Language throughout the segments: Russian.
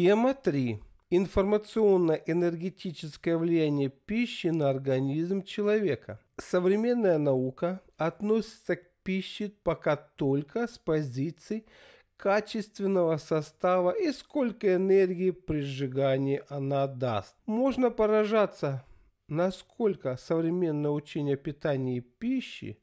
Тема 3. Информационно-энергетическое влияние пищи на организм человека. Современная наука относится к пище пока только с позиций качественного состава и сколько энергии при сжигании она даст. Можно поражаться, насколько современное учение о питании пищи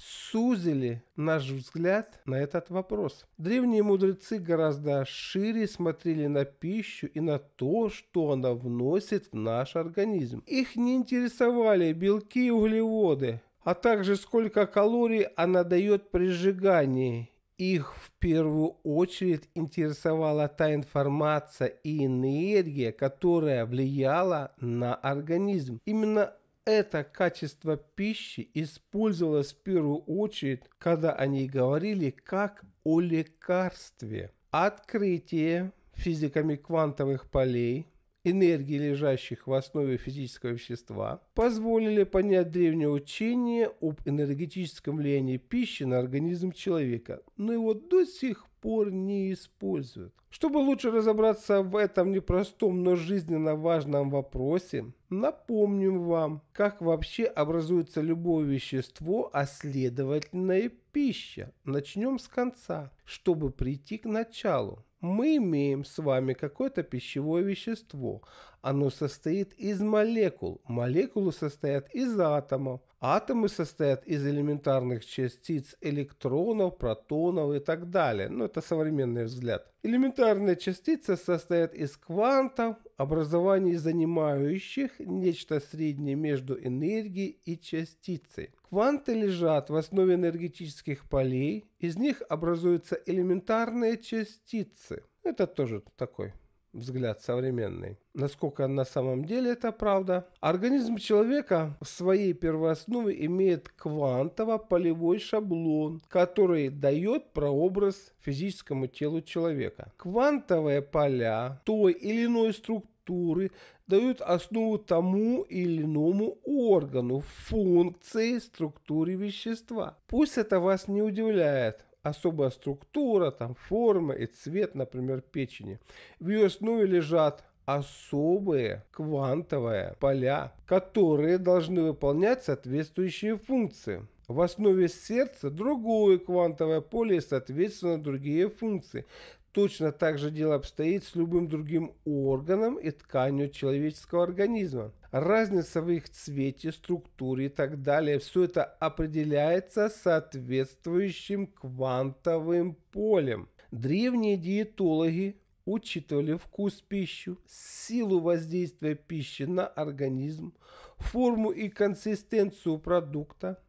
сузили наш взгляд на этот вопрос. Древние мудрецы гораздо шире смотрели на пищу и на то, что она вносит в наш организм. Их не интересовали белки и углеводы, а также сколько калорий она дает при сжигании. Их в первую очередь интересовала та информация и энергия, которая влияла на организм. Именно это качество пищи использовалось в первую очередь, когда они говорили как о лекарстве. Открытие физиками квантовых полей энергии, лежащих в основе физического вещества, позволили понять древнее учение об энергетическом влиянии пищи на организм человека. Но ну его до сих пор не используют. Чтобы лучше разобраться в этом непростом, но жизненно важном вопросе, напомним вам, как вообще образуется любое вещество, а следовательно и пища. Начнем с конца, чтобы прийти к началу. Мы имеем с вами какое-то пищевое вещество. Оно состоит из молекул. Молекулы состоят из атомов. Атомы состоят из элементарных частиц электронов, протонов и так далее. Но ну, это современный взгляд. Элементарные частицы состоят из квантов, образований занимающих нечто среднее между энергией и частицей. Кванты лежат в основе энергетических полей, из них образуются элементарные частицы. Это тоже такой взгляд современный. Насколько на самом деле это правда? Организм человека в своей первооснове имеет квантово-полевой шаблон, который дает прообраз физическому телу человека. Квантовые поля той или иной структуры дают основу тому или иному органу, функции, структуре вещества. Пусть это вас не удивляет, особая структура, там форма и цвет, например, печени. В ее основе лежат особые квантовые поля, которые должны выполнять соответствующие функции. В основе сердца другое квантовое поле и, соответственно, другие функции. Точно так же дело обстоит с любым другим органом и тканью человеческого организма. Разница в их цвете, структуре и так далее, все это определяется соответствующим квантовым полем. Древние диетологи учитывали вкус пищи, силу воздействия пищи на организм, форму и консистенцию продукта,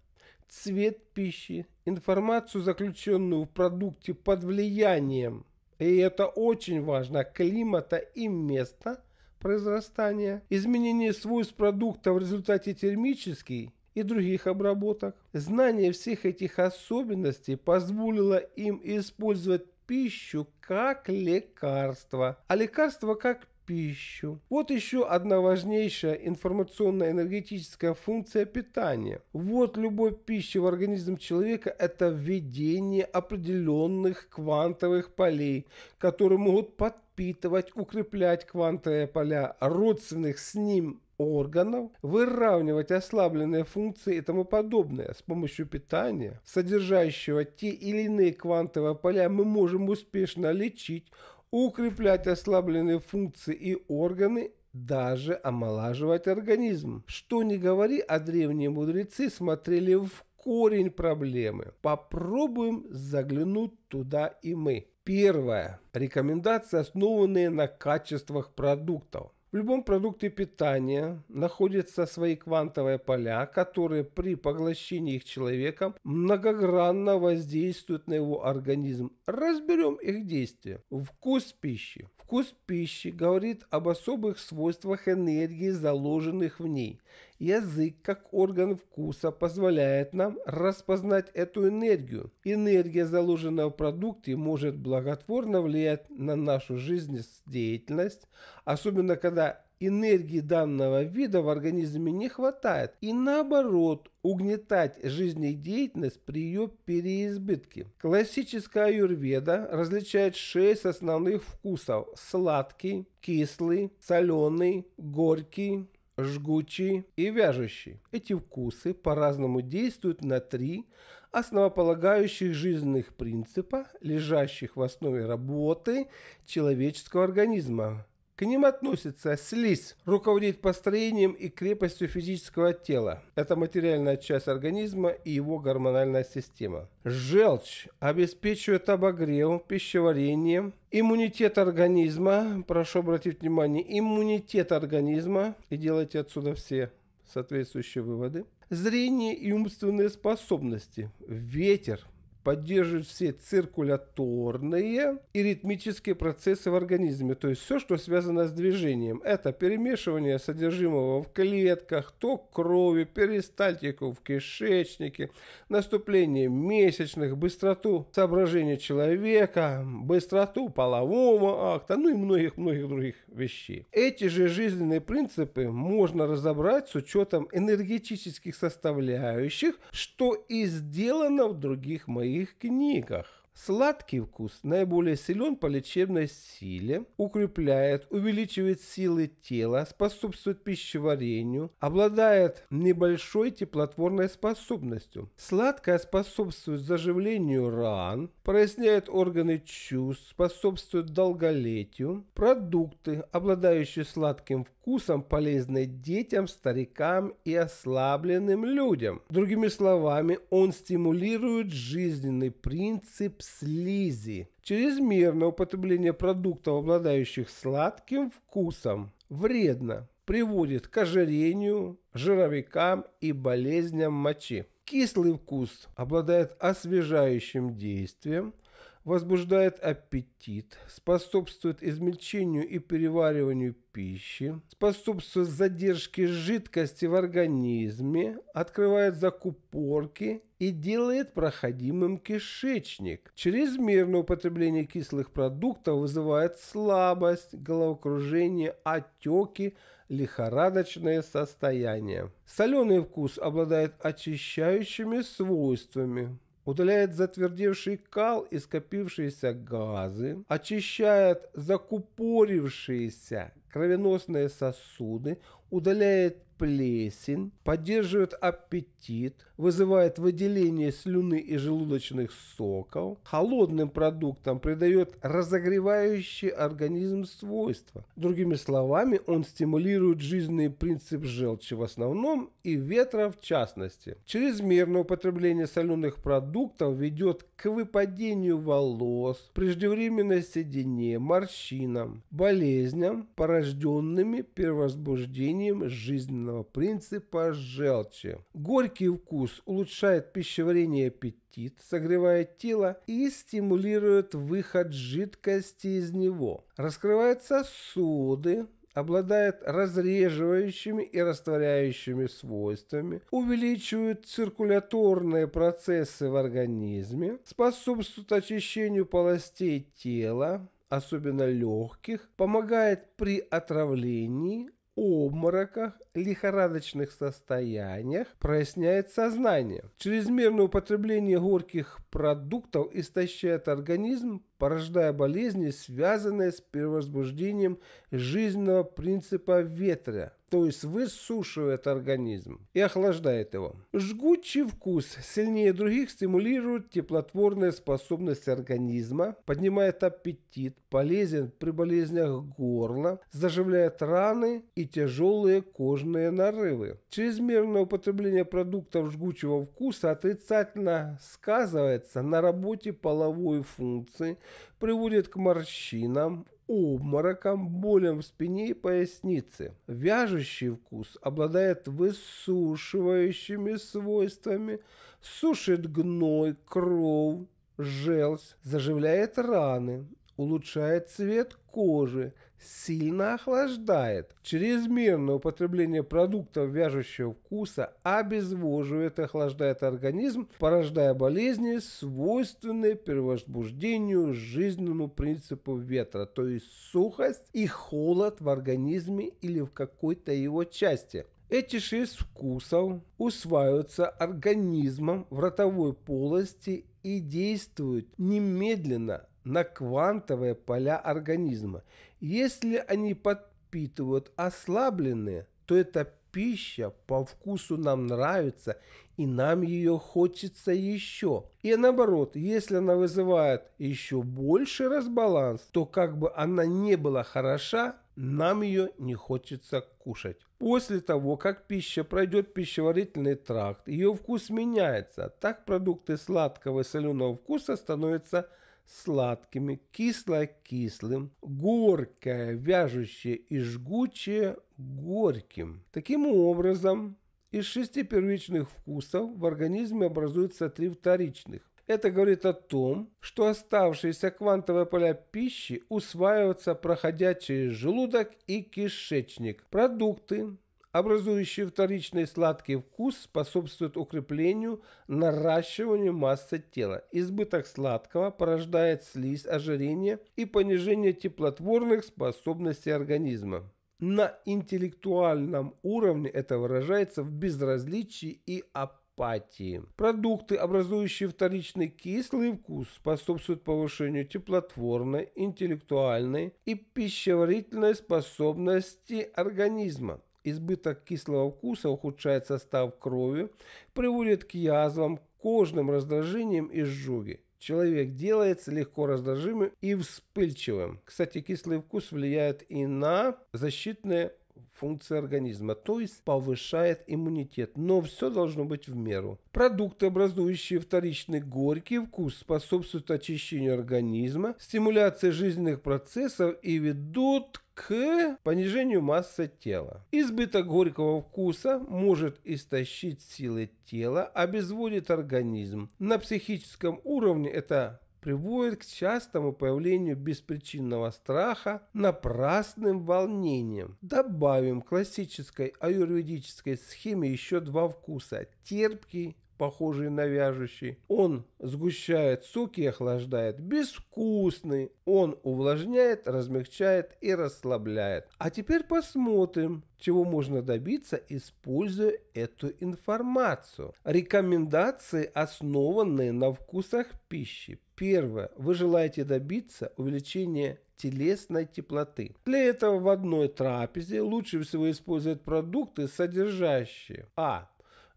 цвет пищи, информацию, заключенную в продукте под влиянием – и это очень важно, климата и места произрастания, изменение свойств продукта в результате термической и других обработок. Знание всех этих особенностей позволило им использовать пищу как лекарство, а лекарство как пищу. Вот еще одна важнейшая информационно-энергетическая функция питания. Вот любой пищи в организм человека – это введение определенных квантовых полей, которые могут подпитывать, укреплять квантовые поля родственных с ним органов, выравнивать ослабленные функции и тому подобное. С помощью питания, содержащего те или иные квантовые поля, мы можем успешно лечить, укреплять ослабленные функции и органы, даже омолаживать организм. Что не говори, а древние мудрецы смотрели в корень проблемы. Попробуем заглянуть туда и мы. Первое. Рекомендации, основанные на качествах продуктов. В любом продукте питания находятся свои квантовые поля, которые при поглощении их человеком многогранно воздействуют на его организм. Разберем их действия. Вкус пищи. Вкус пищи говорит об особых свойствах энергии, заложенных в ней. Язык, как орган вкуса, позволяет нам распознать эту энергию. Энергия, заложенная в продукте, может благотворно влиять на нашу жизнедеятельность, особенно когда энергии данного вида в организме не хватает и наоборот угнетать жизнедеятельность при ее переизбытке. Классическая аюрведа различает шесть основных вкусов – сладкий, кислый, соленый, горький, жгучий и вяжущий. Эти вкусы по-разному действуют на три основополагающих жизненных принципа, лежащих в основе работы человеческого организма к ним относится слизь, руководит построением и крепостью физического тела. Это материальная часть организма и его гормональная система. Желчь обеспечивает обогрев, пищеварение, иммунитет организма. Прошу обратить внимание, иммунитет организма. И делайте отсюда все соответствующие выводы. Зрение и умственные способности. Ветер поддерживает все циркуляторные и ритмические процессы в организме, то есть все, что связано с движением. Это перемешивание содержимого в клетках, ток крови, перистальтику в кишечнике, наступление месячных, быстроту соображения человека, быстроту полового акта, ну и многих-многих других вещей. Эти же жизненные принципы можно разобрать с учетом энергетических составляющих, что и сделано в других моих своих книгах. Сладкий вкус наиболее силен по лечебной силе, укрепляет, увеличивает силы тела, способствует пищеварению, обладает небольшой теплотворной способностью. Сладкое способствует заживлению ран, проясняет органы чувств, способствует долголетию. Продукты, обладающие сладким вкусом, полезны детям, старикам и ослабленным людям. Другими словами, он стимулирует жизненный принцип слизи. Чрезмерное употребление продуктов, обладающих сладким вкусом, вредно, приводит к ожирению, жировикам и болезням мочи. Кислый вкус обладает освежающим действием – возбуждает аппетит, способствует измельчению и перевариванию пищи, способствует задержке жидкости в организме, открывает закупорки и делает проходимым кишечник. Чрезмерное употребление кислых продуктов вызывает слабость, головокружение, отеки, лихорадочное состояние. Соленый вкус обладает очищающими свойствами удаляет затвердевший кал и скопившиеся газы, очищает закупорившиеся кровеносные сосуды, удаляет плесень, поддерживает аппетит, вызывает выделение слюны и желудочных соков, холодным продуктам придает разогревающие организм свойства. Другими словами, он стимулирует жизненный принцип желчи в основном и ветра в частности. Чрезмерное употребление соленых продуктов ведет к выпадению волос, преждевременной седине, морщинам, болезням, порожденными первозбуждением жизненного главного принципа желчи. Горький вкус улучшает пищеварение и аппетит, согревает тело и стимулирует выход жидкости из него. Раскрывает сосуды, обладает разреживающими и растворяющими свойствами, увеличивает циркуляторные процессы в организме, способствует очищению полостей тела, особенно легких, помогает при отравлении, обмороках, лихорадочных состояниях проясняет сознание. Чрезмерное употребление горьких продуктов истощает организм, порождая болезни, связанные с перевозбуждением жизненного принципа ветра, то есть высушивает организм и охлаждает его. Жгучий вкус сильнее других стимулирует теплотворные способности организма, поднимает аппетит, полезен при болезнях горла, заживляет раны и тяжелые кожные нарывы. Чрезмерное употребление продуктов жгучего вкуса отрицательно сказывается на работе половой функции, приводит к морщинам, обморокам, болям в спине и пояснице. Вяжущий вкус обладает высушивающими свойствами, сушит гной, кровь, желчь, заживляет раны, улучшает цвет кожи, сильно охлаждает. Чрезмерное употребление продуктов вяжущего вкуса обезвоживает и охлаждает организм, порождая болезни, свойственные перевозбуждению жизненному принципу ветра, то есть сухость и холод в организме или в какой-то его части. Эти шесть вкусов усваиваются организмом в ротовой полости и действуют немедленно, на квантовые поля организма. Если они подпитывают ослабленные, то эта пища по вкусу нам нравится, и нам ее хочется еще. И наоборот, если она вызывает еще больше разбаланс, то как бы она не была хороша, нам ее не хочется кушать. После того, как пища пройдет пищеварительный тракт, ее вкус меняется. Так продукты сладкого и соленого вкуса становятся сладкими, кисло-кислым, горькое, вяжущее и жгучее горьким. Таким образом, из шести первичных вкусов в организме образуются три вторичных. Это говорит о том, что оставшиеся квантовые поля пищи усваиваются, проходя через желудок и кишечник. Продукты, образующие вторичный сладкий вкус, способствуют укреплению, наращиванию массы тела. Избыток сладкого порождает слизь, ожирение и понижение теплотворных способностей организма. На интеллектуальном уровне это выражается в безразличии и апатии. Продукты, образующие вторичный кислый вкус, способствуют повышению теплотворной, интеллектуальной и пищеварительной способности организма. Избыток кислого вкуса ухудшает состав крови, приводит к язвам, кожным раздражениям и сжоге. Человек делается легко раздражимым и вспыльчивым. Кстати, кислый вкус влияет и на защитные функции организма, то есть повышает иммунитет, но все должно быть в меру. Продукты, образующие вторичный горький вкус, способствуют очищению организма, стимуляции жизненных процессов и ведут к понижению массы тела. Избыток горького вкуса может истощить силы тела, обезводит организм. На психическом уровне это приводит к частому появлению беспричинного страха напрасным волнением. Добавим к классической аюрведической схеме еще два вкуса – терпкий похожий на вяжущий. Он сгущает соки и охлаждает. Безвкусный. Он увлажняет, размягчает и расслабляет. А теперь посмотрим, чего можно добиться, используя эту информацию. Рекомендации, основанные на вкусах пищи. Первое. Вы желаете добиться увеличения телесной теплоты. Для этого в одной трапезе лучше всего использовать продукты, содержащие А.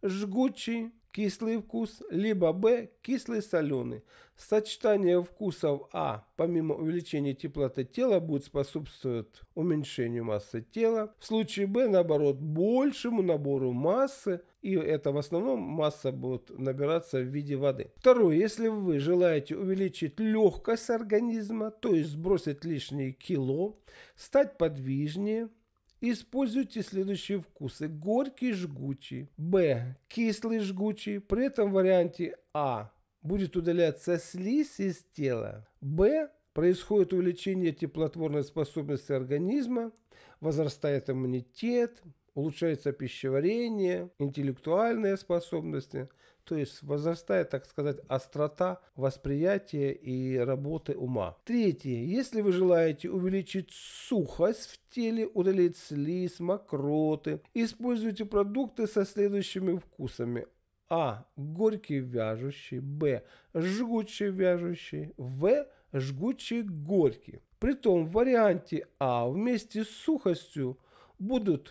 Жгучий, кислый вкус, либо Б – кислый соленый. Сочетание вкусов А, помимо увеличения теплоты тела, будет способствовать уменьшению массы тела. В случае Б, наоборот, большему набору массы, и это в основном масса будет набираться в виде воды. Второе, если вы желаете увеличить легкость организма, то есть сбросить лишние кило, стать подвижнее – Используйте следующие вкусы. Горький жгучий. Б. Кислый жгучий. При этом в варианте А будет удаляться слизь из тела. Б. Происходит увеличение теплотворной способности организма, возрастает иммунитет, улучшается пищеварение, интеллектуальные способности – то есть возрастает, так сказать, острота восприятия и работы ума. Третье. Если вы желаете увеличить сухость в теле, удалить слизь, мокроты, используйте продукты со следующими вкусами. А. Горький вяжущий. Б. Жгучий вяжущий. В. Жгучий горький. Притом в варианте А вместе с сухостью будут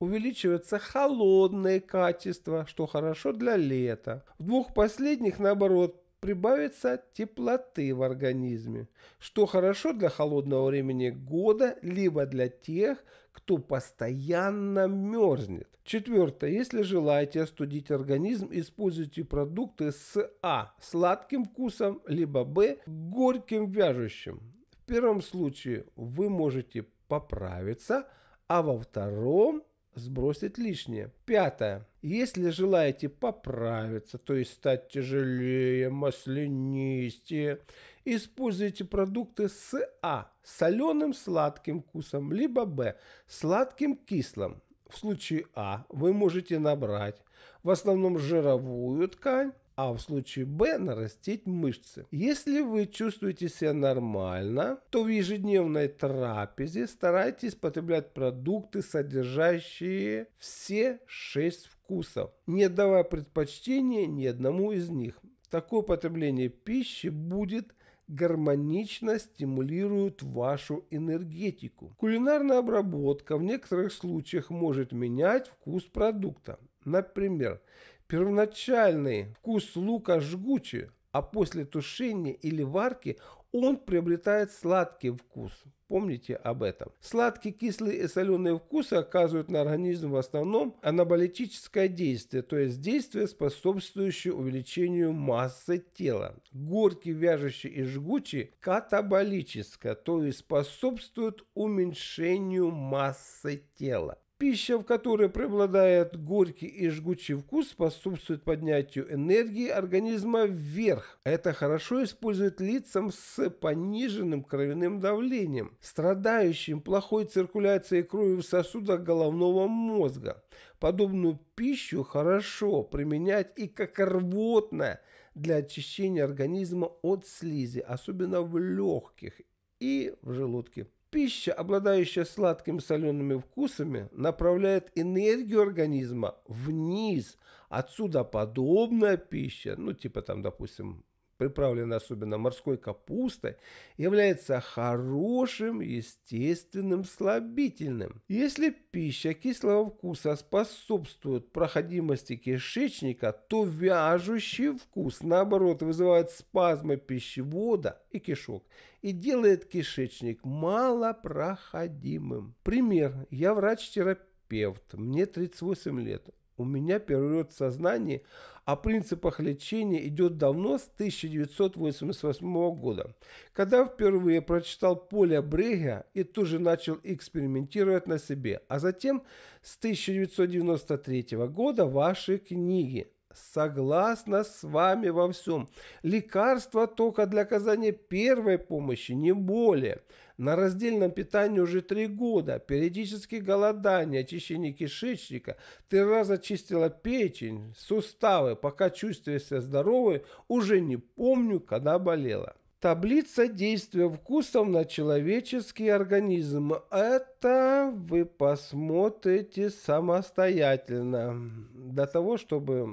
увеличивается холодное качество, что хорошо для лета. В двух последних, наоборот, прибавится теплоты в организме, что хорошо для холодного времени года, либо для тех, кто постоянно мерзнет. Четвертое. Если желаете остудить организм, используйте продукты с А. Сладким вкусом, либо Б. Горьким вяжущим. В первом случае вы можете поправиться, а во втором сбросить лишнее. Пятое. Если желаете поправиться, то есть стать тяжелее, маслянистее, используйте продукты с А – соленым сладким вкусом, либо Б – сладким кислым. В случае А вы можете набрать в основном жировую ткань, а в случае Б нарастить мышцы. Если вы чувствуете себя нормально, то в ежедневной трапезе старайтесь потреблять продукты, содержащие все шесть вкусов, не давая предпочтения ни одному из них. Такое потребление пищи будет гармонично стимулируют вашу энергетику. Кулинарная обработка в некоторых случаях может менять вкус продукта. Например, Первоначальный вкус лука жгучий, а после тушения или варки он приобретает сладкий вкус. Помните об этом. Сладкие, кислые и соленые вкусы оказывают на организм в основном анаболитическое действие, то есть действие, способствующее увеличению массы тела. Горькие, вяжущие и жгучие – катаболическое, то есть способствуют уменьшению массы тела. Пища, в которой преобладает горький и жгучий вкус, способствует поднятию энергии организма вверх. Это хорошо использует лицам с пониженным кровяным давлением, страдающим плохой циркуляцией крови в сосудах головного мозга. Подобную пищу хорошо применять и как рвотное для очищения организма от слизи, особенно в легких и в желудке. Пища, обладающая сладкими солеными вкусами, направляет энергию организма вниз. Отсюда подобная пища, ну типа там, допустим, приправленный особенно морской капустой, является хорошим естественным слабительным. Если пища кислого вкуса способствует проходимости кишечника, то вяжущий вкус, наоборот, вызывает спазмы пищевода и кишок и делает кишечник малопроходимым. Пример. Я врач-терапевт терапевт, мне 38 лет. У меня перерыв сознания о принципах лечения идет давно, с 1988 года, когда впервые прочитал Поля Брега и тоже начал экспериментировать на себе, а затем с 1993 года ваши книги согласна с вами во всем. Лекарство только для оказания первой помощи, не более на раздельном питании уже три года, периодически голодание, очищение кишечника, три раза чистила печень, суставы, пока чувствуешь себя здоровой, уже не помню, когда болела. Таблица действия вкусов на человеческий организм. Это вы посмотрите самостоятельно. Для того, чтобы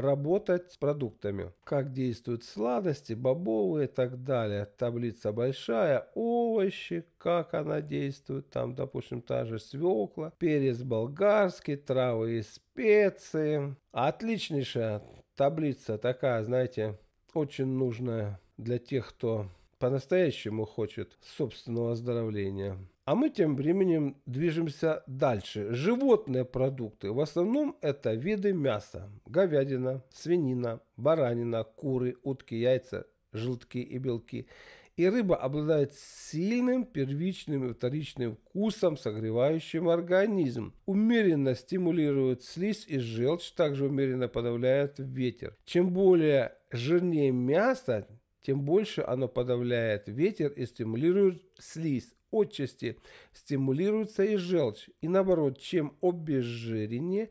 работать с продуктами. Как действуют сладости, бобовые и так далее. Таблица большая. Овощи, как она действует. Там, допустим, та же свекла, перец болгарский, травы и специи. Отличнейшая таблица такая, знаете, очень нужная для тех, кто по-настоящему хочет собственного оздоровления. А мы тем временем движемся дальше. Животные продукты. В основном это виды мяса. Говядина, свинина, баранина, куры, утки, яйца, желтки и белки. И рыба обладает сильным первичным и вторичным вкусом, согревающим организм. Умеренно стимулирует слизь и желчь, также умеренно подавляет ветер. Чем более жирнее мясо, тем больше оно подавляет ветер и стимулирует слизь, отчасти стимулируется и желчь. И наоборот, чем обезжиреннее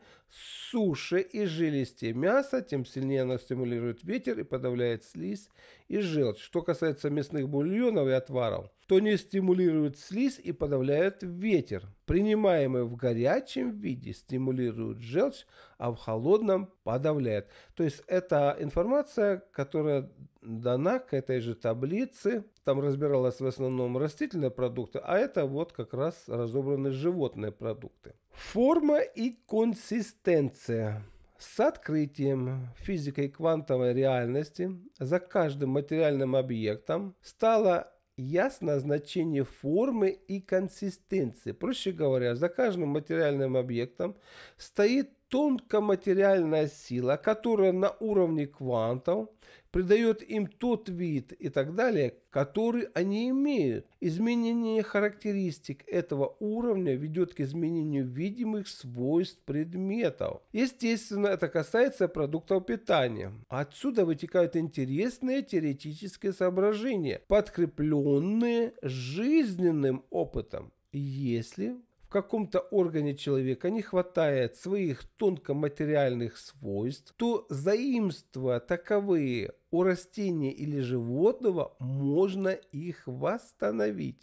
суше и жилистее мясо, тем сильнее оно стимулирует ветер и подавляет слизь и желчь. Что касается мясных бульонов и отваров, то не стимулирует слизь и подавляет ветер. Принимаемые в горячем виде стимулируют желчь, а в холодном подавляет. То есть это информация, которая дана к этой же таблице. Там разбиралась в основном растительные продукты, а это вот как раз разобраны животные продукты. Форма и консистенция. С открытием физикой квантовой реальности за каждым материальным объектом стало ясно значение формы и консистенции. Проще говоря, за каждым материальным объектом стоит тонкоматериальная сила, которая на уровне квантов придает им тот вид и так далее, который они имеют. Изменение характеристик этого уровня ведет к изменению видимых свойств предметов. Естественно, это касается продуктов питания. Отсюда вытекают интересные теоретические соображения, подкрепленные жизненным опытом. Если каком-то органе человека не хватает своих тонкоматериальных свойств, то заимствуя таковые у растения или животного, можно их восстановить.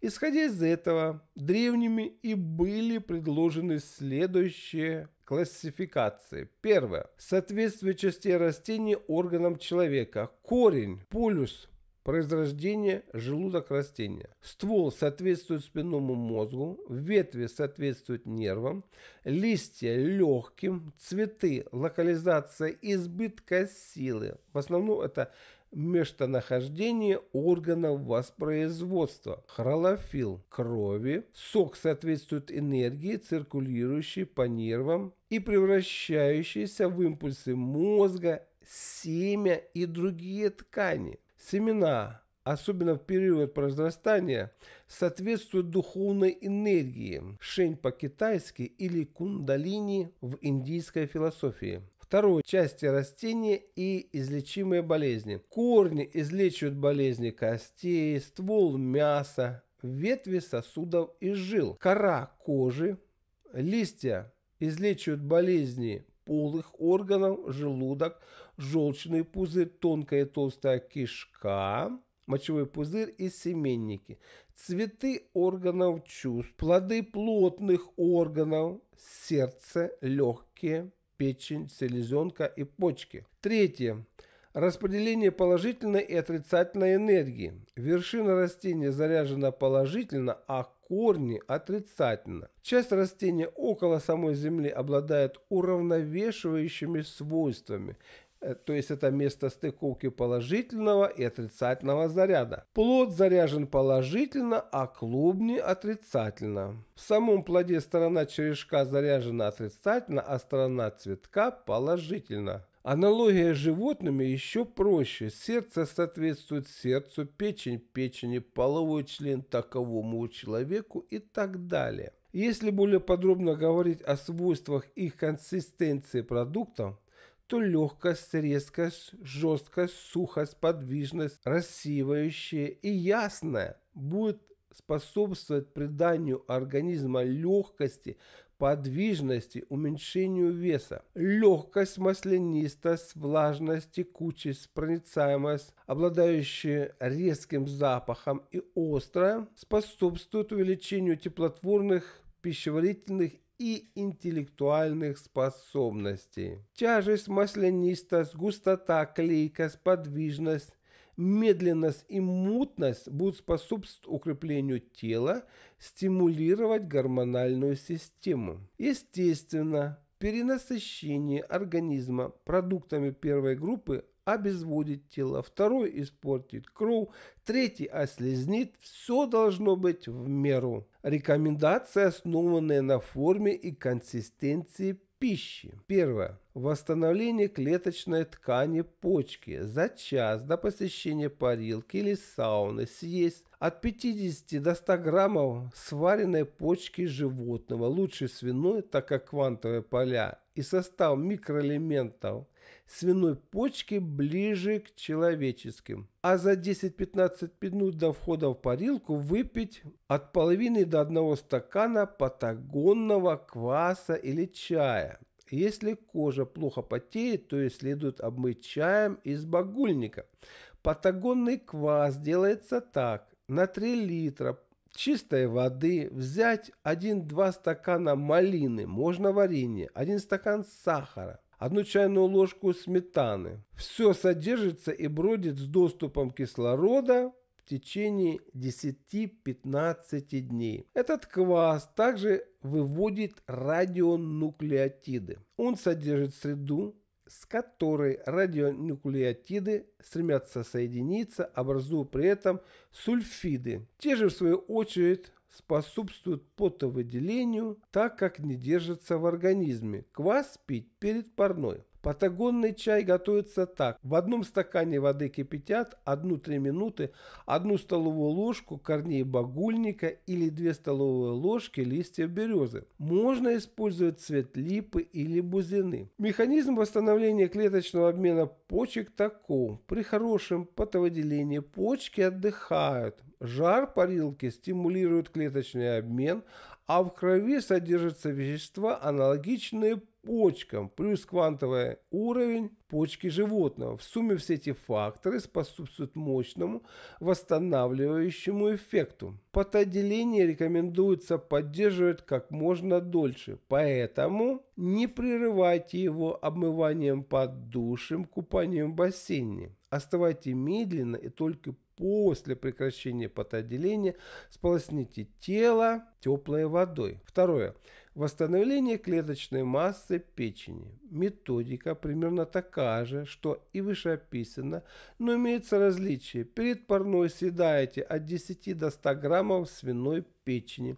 Исходя из этого, древними и были предложены следующие классификации. Первое. Соответствие частей растений органам человека. Корень, полюс, Произрождение – желудок растения. Ствол соответствует спинному мозгу, ветви соответствуют нервам, листья – легким, цветы – локализация избытка силы. В основном это местонахождение органов воспроизводства, хролофил крови, сок соответствует энергии, циркулирующей по нервам и превращающейся в импульсы мозга, семя и другие ткани. Семена, особенно в период произрастания, соответствуют духовной энергии шень по-китайски или кундалини в индийской философии. Второй части растения и излечимые болезни. Корни излечивают болезни костей, ствол мяса, ветви сосудов и жил, кора кожи, листья излечивают болезни полых органов, желудок, желчный пузырь, тонкая и толстая кишка, мочевой пузырь и семенники, цветы органов чувств, плоды плотных органов, сердце, легкие, печень, селезенка и почки. Третье. Распределение положительной и отрицательной энергии. Вершина растения заряжена положительно, а корни отрицательно. Часть растения около самой земли обладает уравновешивающими свойствами. Э, то есть это место стыковки положительного и отрицательного заряда. Плод заряжен положительно, а клубни отрицательно. В самом плоде сторона черешка заряжена отрицательно, а сторона цветка положительно. Аналогия с животными еще проще. Сердце соответствует сердцу, печень – печени, половой член – таковому человеку и так далее. Если более подробно говорить о свойствах их консистенции продуктов, то легкость, резкость, жесткость, сухость, подвижность, рассеивающая и ясная будет способствовать приданию организма легкости, подвижности, уменьшению веса, легкость, маслянистость, влажность, текучесть, проницаемость, обладающие резким запахом и острая, способствуют увеличению теплотворных, пищеварительных и интеллектуальных способностей. Тяжесть, маслянистость, густота, клейкость, подвижность, медленность и мутность будут способствовать укреплению тела, стимулировать гормональную систему. Естественно, перенасыщение организма продуктами первой группы обезводит тело, второй испортит кровь, третий ослезнит. Все должно быть в меру. Рекомендации, основанные на форме и консистенции пищи. Первое. Восстановление клеточной ткани почки за час до посещения парилки или сауны съесть от 50 до 100 граммов сваренной почки животного, лучше свиной, так как квантовые поля и состав микроэлементов свиной почки ближе к человеческим. А за 10-15 минут до входа в парилку выпить от половины до одного стакана патагонного кваса или чая. Если кожа плохо потеет, то и следует обмыть чаем из багульника. Патагонный квас делается так. На 3 литра чистой воды взять 1-2 стакана малины, можно варенье, 1 стакан сахара, одну чайную ложку сметаны. Все содержится и бродит с доступом кислорода в течение 10-15 дней. Этот квас также выводит радионуклеотиды. Он содержит среду, с которой радионуклеотиды стремятся соединиться, образуя при этом сульфиды. Те же в свою очередь способствует потовыделению, так как не держится в организме. Квас пить перед парной. Патагонный чай готовится так. В одном стакане воды кипятят 1-3 минуты 1 столовую ложку корней багульника или 2 столовые ложки листьев березы. Можно использовать цвет липы или бузины. Механизм восстановления клеточного обмена почек таков. При хорошем потовыделении почки отдыхают. Жар парилки стимулирует клеточный обмен, а в крови содержатся вещества, аналогичные почкам, плюс квантовый уровень почки животного. В сумме все эти факторы способствуют мощному восстанавливающему эффекту. Потоотделение рекомендуется поддерживать как можно дольше, поэтому не прерывайте его обмыванием под душем, купанием в бассейне. Оставайте медленно и только после прекращения потоотделения сполосните тело теплой водой. Второе. Восстановление клеточной массы печени. Методика примерно такая же, что и вышеописано, но имеется различие. Перед парной съедаете от 10 до 100 граммов свиной печени.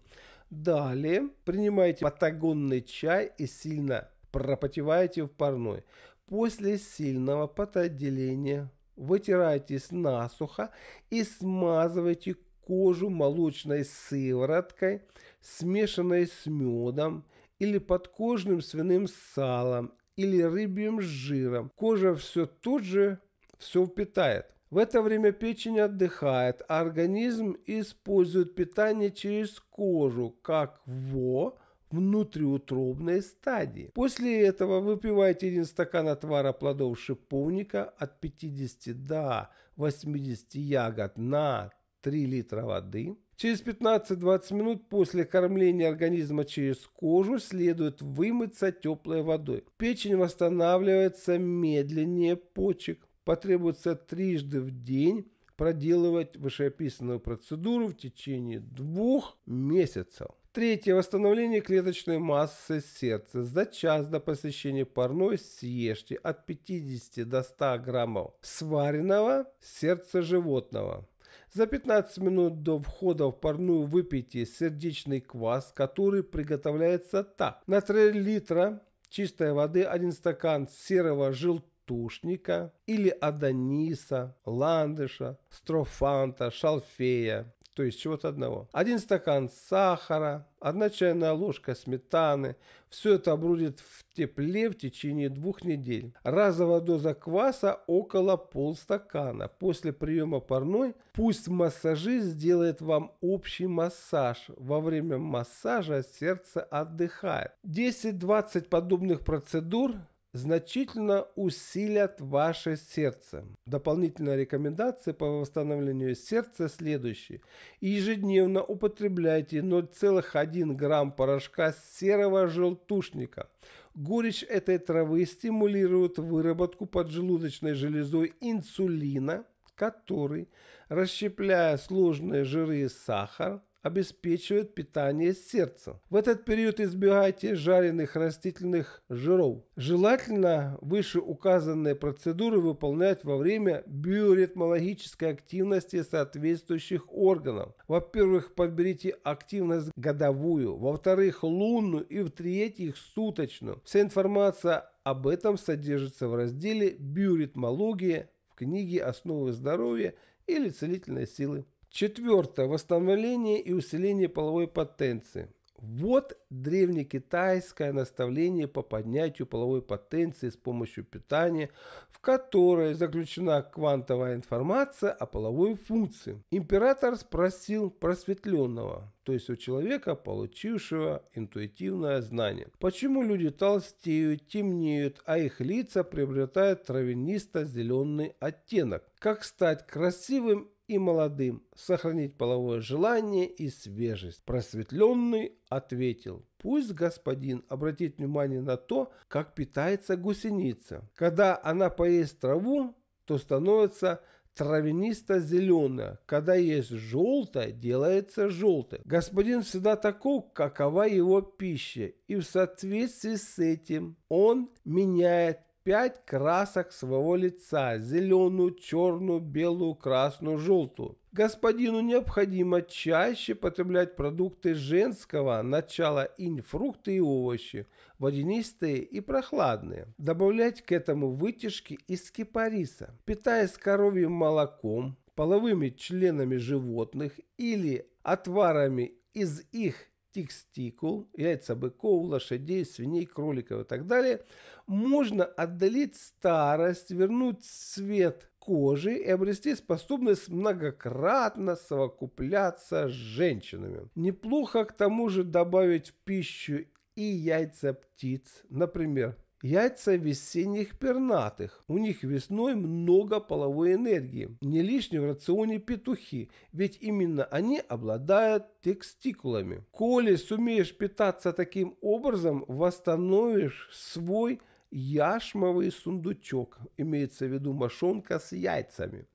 Далее принимаете патагонный чай и сильно пропотеваете в парной. После сильного потоотделения вытирайтесь насухо и смазывайте кожу молочной сывороткой, смешанной с медом или подкожным свиным салом или рыбьим жиром. Кожа все тут же все впитает. В это время печень отдыхает, а организм использует питание через кожу, как ВО – внутриутробной стадии. После этого выпивайте один стакан отвара плодов шиповника от 50 до 80 ягод на 3 литра воды. Через 15-20 минут после кормления организма через кожу следует вымыться теплой водой. Печень восстанавливается медленнее почек. Потребуется трижды в день проделывать вышеописанную процедуру в течение двух месяцев. Третье. Восстановление клеточной массы сердца. За час до посещения парной съешьте от 50 до 100 граммов сваренного сердца животного. За 15 минут до входа в парную выпейте сердечный квас, который приготовляется так. На 3 литра чистой воды 1 стакан серого желтушника или адониса, ландыша, строфанта, шалфея, то есть чего-то одного. Один стакан сахара, одна чайная ложка сметаны. Все это обрудит в тепле в течение двух недель. Разовая доза кваса около полстакана. После приема парной пусть массажист сделает вам общий массаж. Во время массажа сердце отдыхает. 10-20 подобных процедур значительно усилят ваше сердце. Дополнительная рекомендация по восстановлению сердца следующая: Ежедневно употребляйте 0,1 грамм порошка серого желтушника. Горечь этой травы стимулирует выработку поджелудочной железой инсулина, который, расщепляя сложные жиры и сахар, обеспечивает питание сердца. В этот период избегайте жареных растительных жиров. Желательно выше указанные процедуры выполнять во время биоритмологической активности соответствующих органов. Во-первых, подберите активность годовую, во-вторых, лунную и в-третьих, суточную. Вся информация об этом содержится в разделе «Биоритмология» в книге «Основы здоровья» или «Целительной силы». Четвертое. Восстановление и усиление половой потенции. Вот древнекитайское наставление по поднятию половой потенции с помощью питания, в которое заключена квантовая информация о половой функции. Император спросил просветленного, то есть у человека, получившего интуитивное знание, почему люди толстеют, темнеют, а их лица приобретают травянисто-зеленый оттенок. Как стать красивым и молодым, сохранить половое желание и свежесть. Просветленный ответил, пусть господин обратит внимание на то, как питается гусеница. Когда она поест траву, то становится травянисто-зеленая, когда есть желтая, делается желтой. Господин всегда таков, какова его пища, и в соответствии с этим он меняет пять красок своего лица – зеленую, черную, белую, красную, желтую. Господину необходимо чаще потреблять продукты женского начала инь, фрукты и овощи, водянистые и прохладные. Добавлять к этому вытяжки из кипариса. Питаясь коровьим молоком, половыми членами животных или отварами из их текстикул, яйца быков, лошадей, свиней, кроликов и так далее, можно отдалить старость, вернуть цвет кожи и обрести способность многократно совокупляться с женщинами. Неплохо к тому же добавить в пищу и яйца птиц, например, Яйца весенних пернатых. У них весной много половой энергии. Не лишни в рационе петухи, ведь именно они обладают текстикулами. Коли сумеешь питаться таким образом, восстановишь свой яшмовый сундучок, имеется в виду мошонка с яйцами,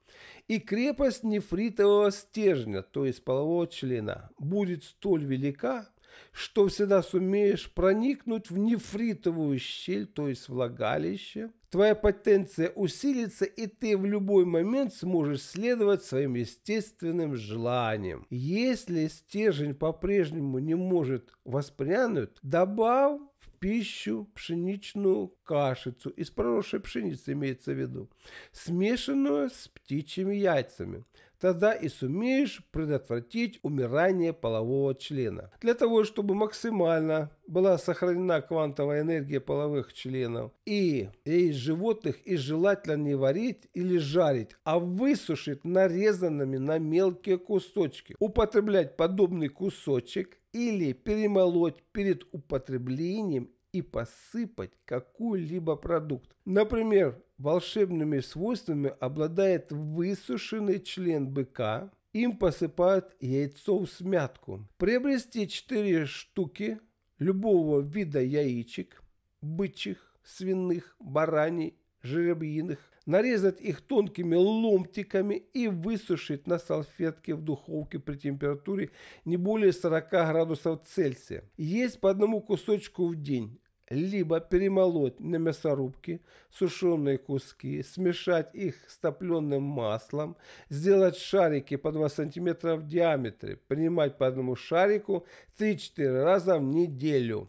и крепость нефритового стержня, то есть полового члена, будет столь велика, что всегда сумеешь проникнуть в нефритовую щель, то есть влагалище. Твоя потенция усилится, и ты в любой момент сможешь следовать своим естественным желаниям. Если стержень по-прежнему не может воспрянуть, добавь в пищу пшеничную кашицу, из проросшей пшеницы имеется в виду, смешанную с птичьими яйцами. Тогда и сумеешь предотвратить умирание полового члена. Для того, чтобы максимально была сохранена квантовая энергия половых членов. И из животных и желательно не варить или жарить, а высушить нарезанными на мелкие кусочки. Употреблять подобный кусочек или перемолоть перед употреблением и посыпать какой-либо продукт. Например, волшебными свойствами обладает высушенный член быка, им посыпают яйцо в смятку. Приобрести 4 штуки любого вида яичек, бычьих, свиных, бараний, жеребьиных, нарезать их тонкими ломтиками и высушить на салфетке в духовке при температуре не более 40 градусов Цельсия. Есть по одному кусочку в день либо перемолоть на мясорубке сушеные куски, смешать их с топленым маслом, сделать шарики по 2 см в диаметре, принимать по одному шарику 3-4 раза в неделю.